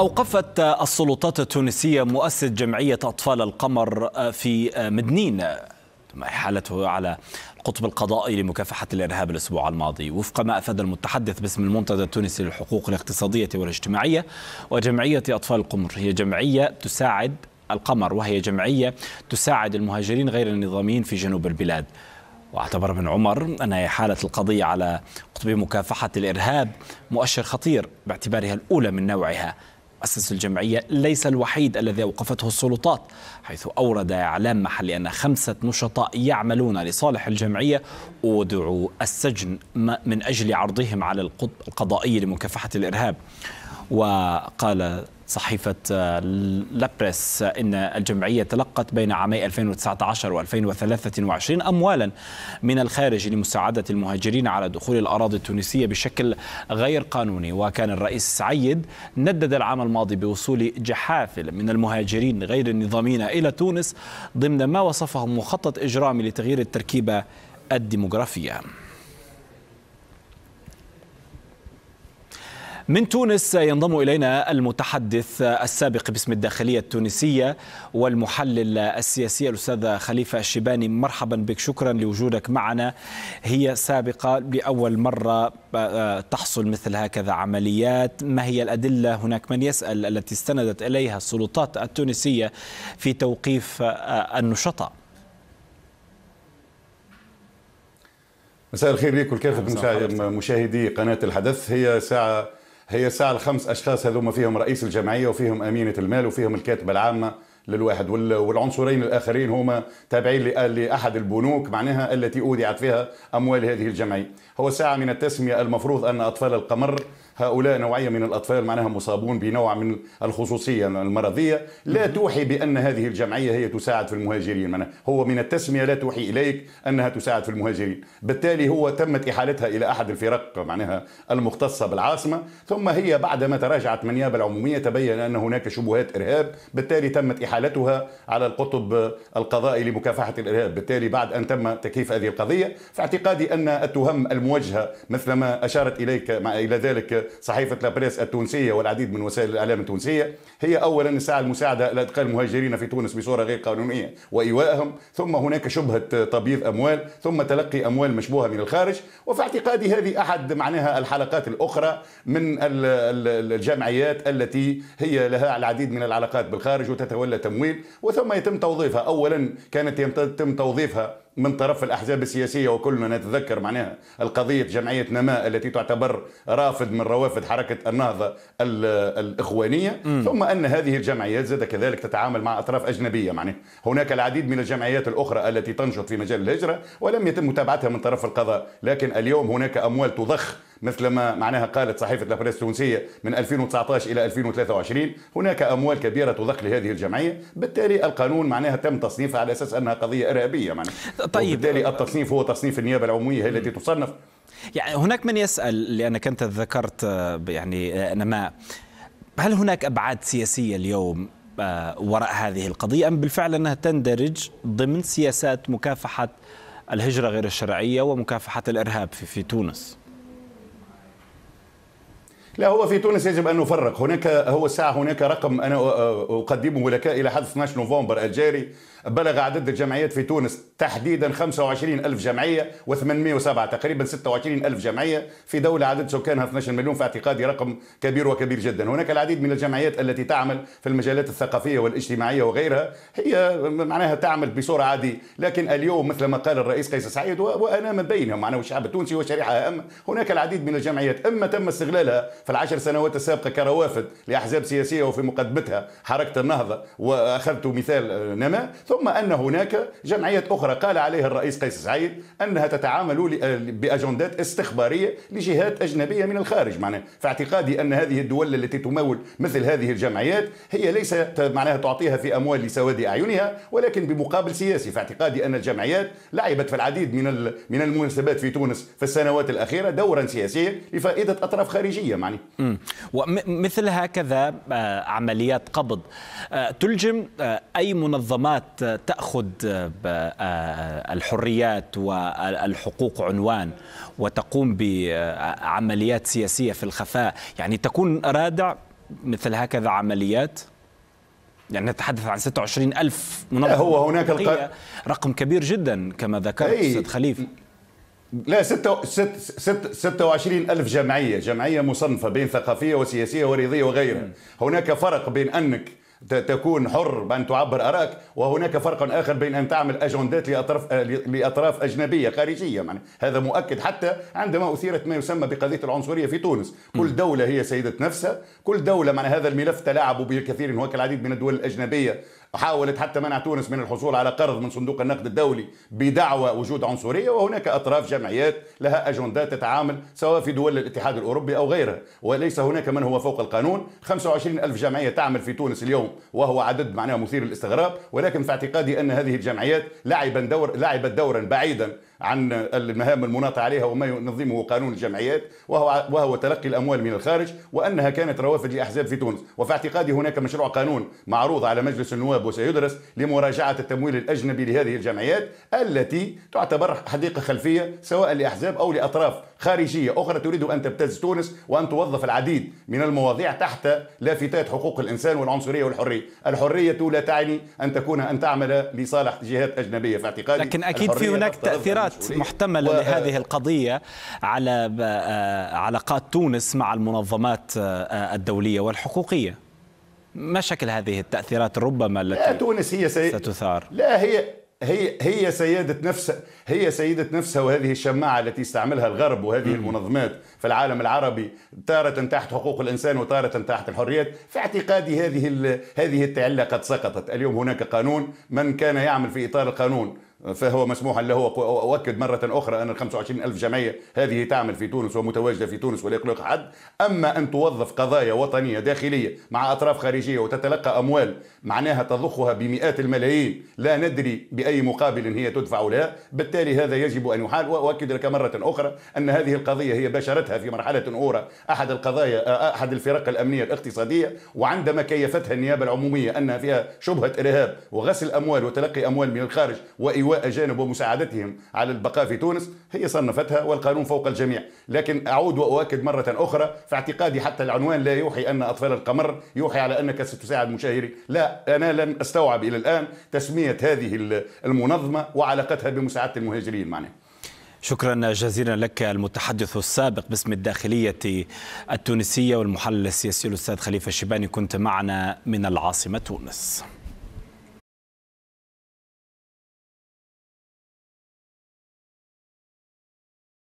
أوقفت السلطات التونسية مؤسس جمعية أطفال القمر في مدنين حالته على القطب القضائي لمكافحة الإرهاب الأسبوع الماضي وفق ما أفاد المتحدث باسم المنتدى التونسي للحقوق الاقتصادية والاجتماعية وجمعية أطفال القمر هي جمعية تساعد القمر وهي جمعية تساعد المهاجرين غير النظاميين في جنوب البلاد واعتبر ابن عمر أن إحالة القضية على قطب مكافحة الإرهاب مؤشر خطير باعتبارها الأولى من نوعها مؤسس الجمعية ليس الوحيد الذي أوقفته السلطات حيث أورد إعلام محلي أن خمسة نشطاء يعملون لصالح الجمعية أودعوا السجن من أجل عرضهم على القضائي لمكافحة الإرهاب وقال صحيفة آه، لابريس إن الجمعية تلقت بين عامي 2019 و 2023 أموالا من الخارج لمساعدة المهاجرين على دخول الأراضي التونسية بشكل غير قانوني وكان الرئيس سعيد ندد العام الماضي بوصول جحافل من المهاجرين غير النظاميين إلى تونس ضمن ما وصفه مخطط إجرامي لتغيير التركيبة الديمغرافية من تونس ينضم الينا المتحدث السابق باسم الداخليه التونسيه والمحلل السياسي الاستاذ خليفه الشيباني مرحبا بك شكرا لوجودك معنا هي سابقه لاول مره آه، تحصل مثل هكذا عمليات ما هي الادله هناك من يسال التي استندت اليها السلطات التونسيه في توقيف آه، النشطاء مساء الخير لكم والكافة مشاهدي قناة الحدث هي ساعة هي ساعة الخمس أشخاص هذوما فيهم رئيس الجمعية وفيهم أمينة المال وفيهم الكاتبة العامة للواحد والعنصرين الآخرين هما تابعين لأحد البنوك معناها التي أودعت فيها أموال هذه الجمعية هو ساعة من التسمية المفروض أن أطفال القمر هؤلاء نوعية من الأطفال معناها مصابون بنوع من الخصوصية المرضية لا توحي بأن هذه الجمعية هي تساعد في المهاجرين معناها هو من التسمية لا توحي إليك أنها تساعد في المهاجرين بالتالي هو تمت إحالتها إلى أحد الفرق معناها المختصة بالعاصمة ثم هي بعدما تراجعت من نيابة العمومية تبين أن هناك شبهات إرهاب بالتالي تمت إحالتها على القطب القضائي لمكافحة الإرهاب بالتالي بعد أن تم تكييف هذه القضية في اعتقادي أن التهم الموجهة مثلما أشارت إليك إلى ذلك صحيفه لابريس التونسيه والعديد من وسائل الاعلام التونسيه هي اولا الساعه المساعده لادخال المهاجرين في تونس بصوره غير قانونيه وايوائهم ثم هناك شبهه تبييض اموال ثم تلقي اموال مشبوهه من الخارج وفي اعتقادي هذه احد معناها الحلقات الاخرى من الجمعيات التي هي لها العديد من العلاقات بالخارج وتتولى تمويل وثم يتم توظيفها اولا كانت يتم توظيفها من طرف الاحزاب السياسيه وكلنا نتذكر معناها القضيه جمعيه نماء التي تعتبر رافد من روافد حركه النهضه الاخوانيه م. ثم ان هذه الجمعيات زاد كذلك تتعامل مع اطراف اجنبيه معناها هناك العديد من الجمعيات الاخرى التي تنشط في مجال الهجره ولم يتم متابعتها من طرف القضاء لكن اليوم هناك اموال تضخ مثل ما معناها قالت صحيفة لابريس التونسية من 2019 إلى 2023 هناك أموال كبيرة تضخ لهذه الجمعية بالتالي القانون معناها تم تصنيفها على أساس أنها قضية إرهابية معناها طيب وبالتالي التصنيف هو تصنيف النيابة العمومية هي التي تصنف يعني هناك من يسأل لأنك أنت ذكرت يعني نماء هل هناك أبعاد سياسية اليوم آه، وراء هذه القضية أم بالفعل أنها تندرج ضمن سياسات مكافحة الهجرة غير الشرعية ومكافحة الإرهاب في, في تونس لا هو في تونس يجب ان نفرق هناك هو الساعه هناك رقم انا آه، آه، اقدمه لك الى حد 12 نوفمبر الجاري بلغ عدد الجمعيات في تونس تحديدا 25 ألف جمعية و807 تقريبا 26 ألف جمعية في دولة عدد سكانها 12 مليون في اعتقادي رقم كبير وكبير جدا هناك العديد من الجمعيات التي تعمل في المجالات الثقافية والاجتماعية وغيرها هي معناها تعمل بصورة عادية لكن اليوم مثل ما قال الرئيس قيس سعيد وأنا من بينهم معناها الشعب التونسي وشريحة أم هناك العديد من الجمعيات إما تم استغلالها في العشر سنوات السابقة كروافد لأحزاب سياسية وفي مقدمتها حركة النهضة وأخذت مثال آه، نما ثم أن هناك جمعية أخرى قال عليها الرئيس قيس سعيد أنها تتعامل آه، بأجندات استخبارية لجهات أجنبية من الخارج معناه في اعتقادي أن هذه الدول التي تمول مثل هذه الجمعيات هي ليس معناها تعطيها في أموال لسواد أعينها ولكن بمقابل سياسي في اعتقادي أن الجمعيات لعبت في العديد من من المناسبات في تونس في السنوات الأخيرة دورا سياسيا لفائدة أطراف خارجية معناها يعني ومثل هكذا آه، عمليات قبض آه، تلجم آه، أي منظمات تأخذ الحريات والحقوق عنوان وتقوم بعمليات سياسية في الخفاء يعني تكون رادع مثل هكذا عمليات يعني نتحدث عن 26 ألف منظمة هو هناك رقم كبير جدا كما ذكرت إيه. أستاذ خليفة لا ستة ست ست وعشرين ألف جمعية جمعية مصنفة بين ثقافية وسياسية ورياضية وغيرها هناك فرق بين أنك تكون حر بأن تعبر أراك وهناك فرق آخر بين أن تعمل أجندات لأطراف, لأطراف أجنبية خارجية يعني هذا مؤكد حتى عندما أثيرت ما يسمى بقضية العنصرية في تونس كل دولة هي سيدة نفسها كل دولة معنى هذا الملف تلاعبوا به كثير هناك العديد من الدول الأجنبية حاولت حتى منع تونس من الحصول على قرض من صندوق النقد الدولي بدعوى وجود عنصرية وهناك أطراف جمعيات لها أجندات تتعامل سواء في دول الاتحاد الأوروبي أو غيرها وليس هناك من هو فوق القانون 25 ألف جمعية تعمل في تونس اليوم وهو عدد معناه مثير للاستغراب ولكن في اعتقادي أن هذه الجمعيات دور لعبت دورا بعيدا عن المهام المناط عليها وما ينظمه قانون الجمعيات وهو وهو تلقي الاموال من الخارج وانها كانت روافد لاحزاب في تونس وفي اعتقادي هناك مشروع قانون معروض على مجلس النواب وسيدرس لمراجعه التمويل الاجنبي لهذه الجمعيات التي تعتبر حديقه خلفيه سواء لاحزاب او لاطراف خارجية أخرى تريد أن تبتز تونس وأن توظف العديد من المواضيع تحت لافتات حقوق الإنسان والعنصرية والحرية الحرية لا تعني أن تكون أن تعمل لصالح جهات أجنبية في اعتقادي لكن أكيد في هناك تأثيرات محتملة و... لهذه القضية على آه، علاقات تونس مع المنظمات آه، آه، الدولية والحقوقية ما شكل هذه التأثيرات ربما التي لا تونس هي سي... ستثار لا هي هي هي سيادة نفسها هي سيدة نفسها وهذه الشماعة التي يستعملها الغرب وهذه المنظمات في العالم العربي تارة تحت حقوق الإنسان وتارة تحت الحريات في اعتقادي هذه هذه التعلة قد سقطت اليوم هناك قانون من كان يعمل في إطار القانون فهو مسموح له واؤكد مره اخرى ان ال 25 الف جمعيه هذه تعمل في تونس ومتواجده في تونس ولا يقلق حد اما ان توظف قضايا وطنيه داخليه مع اطراف خارجيه وتتلقى اموال معناها تضخها بمئات الملايين لا ندري باي مقابل هي تدفع لها بالتالي هذا يجب ان يحال واؤكد لك مره اخرى ان هذه القضيه هي بشرتها في مرحله اخرى احد القضايا احد الفرق الامنيه الاقتصاديه وعندما كيفتها النيابه العموميه انها فيها شبهه ارهاب وغسل اموال وتلقي اموال من الخارج وإيواء إيواء أجانب ومساعدتهم على البقاء في تونس هي صنفتها والقانون فوق الجميع لكن أعود وأؤكد مرة أخرى في اعتقادي حتى العنوان لا يوحي أن أطفال القمر يوحي على أنك ستساعد مشاهري لا أنا لم أستوعب إلى الآن تسمية هذه المنظمة وعلاقتها بمساعدة المهاجرين معنا شكرا جزيلا لك المتحدث السابق باسم الداخلية التونسية والمحلل السياسي الأستاذ خليفة الشيباني كنت معنا من العاصمة تونس